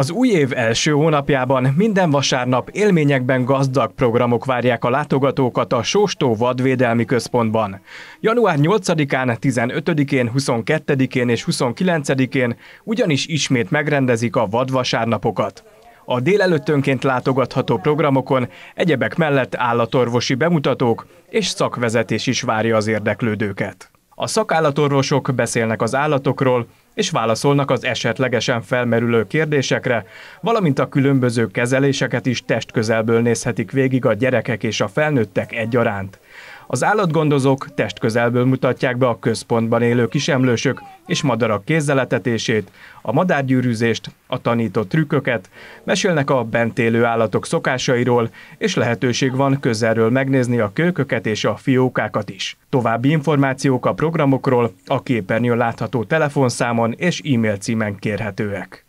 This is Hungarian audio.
Az új év első hónapjában minden vasárnap élményekben gazdag programok várják a látogatókat a Sóstó Vadvédelmi Központban. Január 8-án, 15-én, 22-én és 29-én ugyanis ismét megrendezik a vadvasárnapokat. A délelőttönként látogatható programokon egyebek mellett állatorvosi bemutatók és szakvezetés is várja az érdeklődőket. A szakállatorvosok beszélnek az állatokról, és válaszolnak az esetlegesen felmerülő kérdésekre, valamint a különböző kezeléseket is testközelből nézhetik végig a gyerekek és a felnőttek egyaránt. Az állatgondozók testközelből mutatják be a központban élő kisemlősök és madarak kézzeletetését, a madárgyűrűzést, a tanított trükköket, mesélnek a bent élő állatok szokásairól, és lehetőség van közelről megnézni a kőköket és a fiókákat is. További információk a programokról a képernyőn látható telefonszámon és e-mail címen kérhetőek.